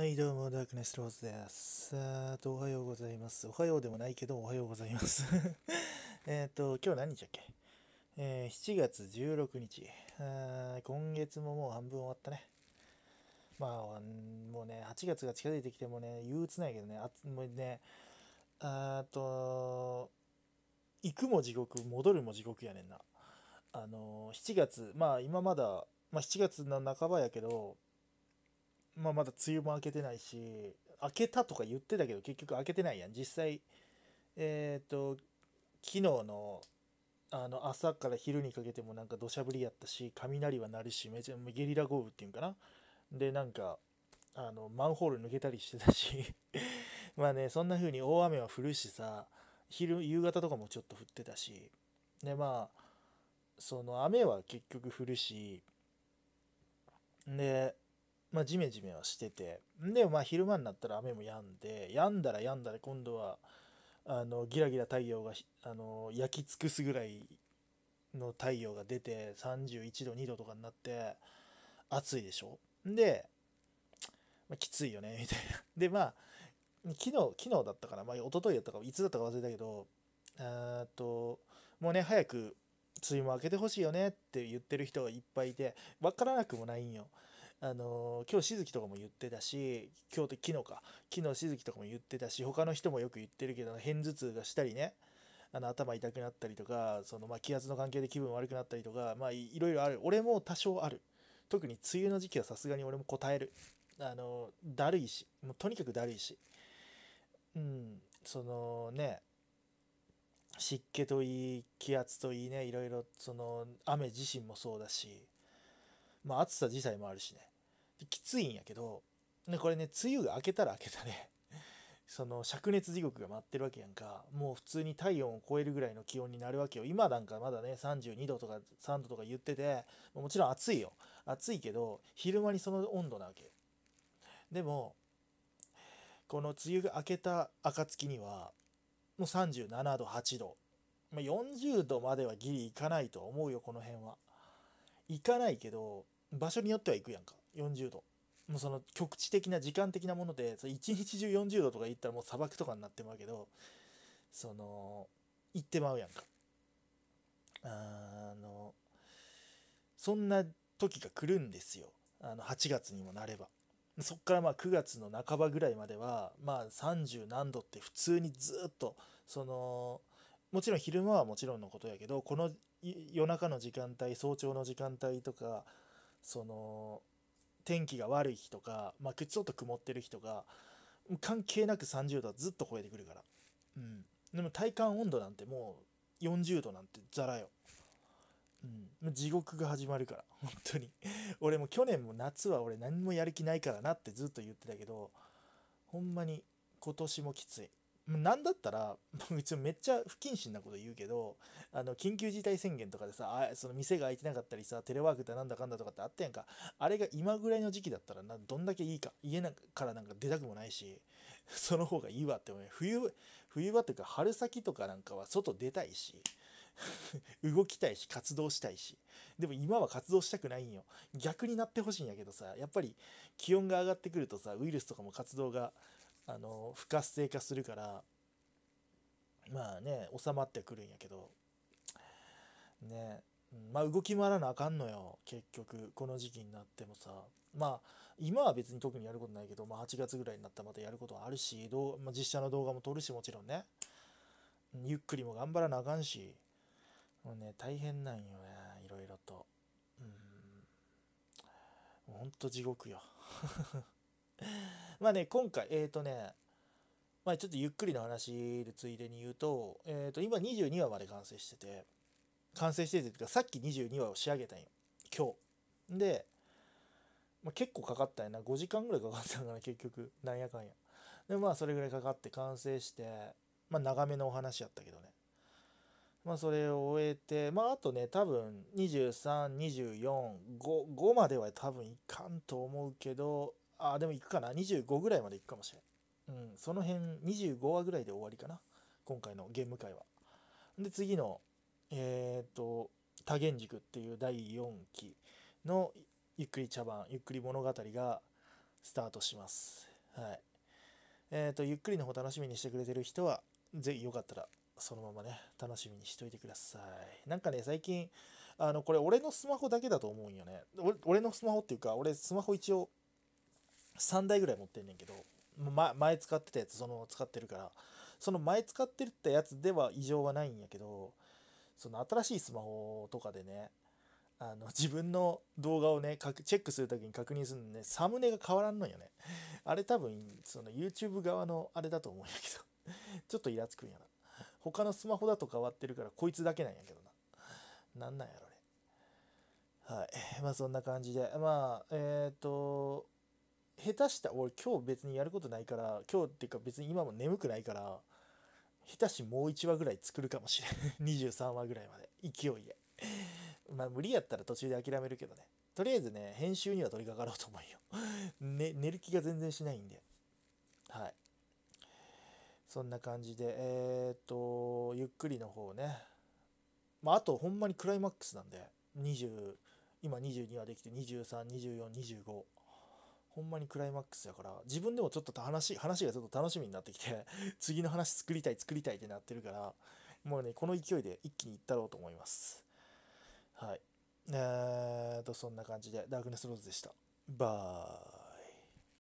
はい、どうも、ダークネスローズです。あと、おはようございます。おはようでもないけど、おはようございます。えっと、今日何日だっけえー、7月16日今月ももう半分終わったね。まあ、もうね、8月が近づいてきてもね、憂鬱ないけどね、あもうね、あと、行くも地獄、戻るも地獄やねんな。あの、7月、まあ今まだ、まあ7月の半ばやけど、まあ、まだ梅雨も明けてないし明けたとか言ってたけど結局明けてないやん実際えっ、ー、と昨日のあの朝から昼にかけてもなんか土砂降りやったし雷は鳴るしめちゃゲリラ豪雨っていうんかなでなんかあのマンホール抜けたりしてたし まあねそんな風に大雨は降るしさ昼夕方とかもちょっと降ってたしでまあその雨は結局降るしでまあ、ジメジメはしててでまあ昼間になったら雨も止んで止んだら止んだら今度はあのギラギラ太陽があの焼き尽くすぐらいの太陽が出て31度2度とかになって暑いでしょで、まあ、きついよねみたいなでまあ昨日昨日だったかな、まあ、一昨日だったかいつだったか忘れたけどえっともうね早く梅雨も明けてほしいよねって言ってる人がいっぱいいて分からなくもないんよあの今日しずきとかも言ってたし今日って昨日か昨日しずきとかも言ってたし他の人もよく言ってるけど片頭痛がしたりねあの頭痛くなったりとかその、まあ、気圧の関係で気分悪くなったりとか、まあ、いろいろある俺も多少ある特に梅雨の時期はさすがに俺も答えるあのだるいしもうとにかくだるいしうんそのね湿気といい気圧といいねいろいろその雨自身もそうだしまあ暑さ自体もあるしねきついんやけどでこれね梅雨が明けたら明けたで、ね、その灼熱地獄が待ってるわけやんかもう普通に体温を超えるぐらいの気温になるわけよ今なんかまだね32度とか3度とか言っててもちろん暑いよ暑いけど昼間にその温度なわけでもこの梅雨が明けた暁にはもう37度8度、まあ、40度まではギリいかないと思うよこの辺は行かないけど場所によっては行くやんか40度もうその局地的な時間的なものでそ一日中40度とかいったらもう砂漠とかになってまうけどその行ってまうやんかあのそんな時が来るんですよあの8月にもなればそっからまあ9月の半ばぐらいまではまあ30何度って普通にずっとそのもちろん昼間はもちろんのことやけどこの夜中の時間帯早朝の時間帯とかその天気が悪い日とか、まあ、ちょっと曇ってる日とか関係なく30度はずっと超えてくるから、うん、でも体感温度なんてもう40度なんてざらよ、うん、地獄が始まるから本当に俺も去年も夏は俺何もやる気ないからなってずっと言ってたけどほんまに今年もきついなんだったら、う ちめっちゃ不謹慎なこと言うけど、あの、緊急事態宣言とかでさ、あその店が開いてなかったりさ、テレワークってなんだかんだとかってあったやんか。あれが今ぐらいの時期だったらな、どんだけいいか、家なんかからなんか出たくもないし、その方がいいわって思う。冬、冬場っていうか春先とかなんかは外出たいし、動きたいし、活動したいし。でも今は活動したくないんよ。逆になってほしいんやけどさ、やっぱり気温が上がってくるとさ、ウイルスとかも活動があの不活性化するからまあね収まってくるんやけどねまあ動き回らなあかんのよ結局この時期になってもさまあ今は別に特にやることないけど、まあ、8月ぐらいになったらまたやることはあるしどう、まあ、実写の動画も撮るしもちろんねゆっくりも頑張らなあかんしもうね大変なんよねいろいろとうんほんと地獄よまあね、今回、えっ、ー、とね、まあ、ちょっとゆっくりの話でついでに言うと、えっ、ー、と、今22話まで完成してて、完成してて、かさっき22話を仕上げたんよ。今日。で、まあ、結構かかったんやな。5時間ぐらいかかったんかな、結局。なんやかんや。で、まあ、それぐらいかかって完成して、まあ、長めのお話やったけどね。まあ、それを終えて、まあ、あとね、多分、23、24、5、5までは多分いかんと思うけど、ああ、でも行くかな。25ぐらいまで行くかもしれん。うん、その辺、25話ぐらいで終わりかな。今回のゲーム会は。で、次の、えっ、と、多元軸っていう第4期のゆっくり茶番、ゆっくり物語がスタートします。はい。えっ、ー、と、ゆっくりの方楽しみにしてくれてる人は、ぜひよかったらそのままね、楽しみにしといてください。なんかね、最近、あの、これ俺のスマホだけだと思うんよね。俺のスマホっていうか、俺スマホ一応3台ぐらい持ってんねんけど、ま、前使ってたやつそのまま使ってるからその前使ってるってやつでは異常はないんやけどその新しいスマホとかでねあの 自分の動画をねチェックする時に確認するのねサムネが変わらんのよねあれ多分その YouTube 側のあれだと思うんやけどちょっとイラつくんやな他のスマホだと変わってるからこいつだけなんやけどななんなんやろねはいまあそんな感じでまあえっ、ー、と下手した俺今日別にやることないから今日っていうか別に今も眠くないから下手しもう1話ぐらい作るかもしれん23 話ぐらいまで勢いでまあ無理やったら途中で諦めるけどねとりあえずね編集には取り掛かろうと思うよ ね、寝る気が全然しないんではいそんな感じでえー、っとゆっくりの方ねまああとほんまにクライマックスなんで20今22話できて232425ほんまにクライマックスだから、自分でもちょっと話、話がちょっと楽しみになってきて、次の話作りたい作りたいってなってるから、もうね、この勢いで一気にいったろうと思います。はい。えーと、そんな感じで、ダークネスローズでした。バー。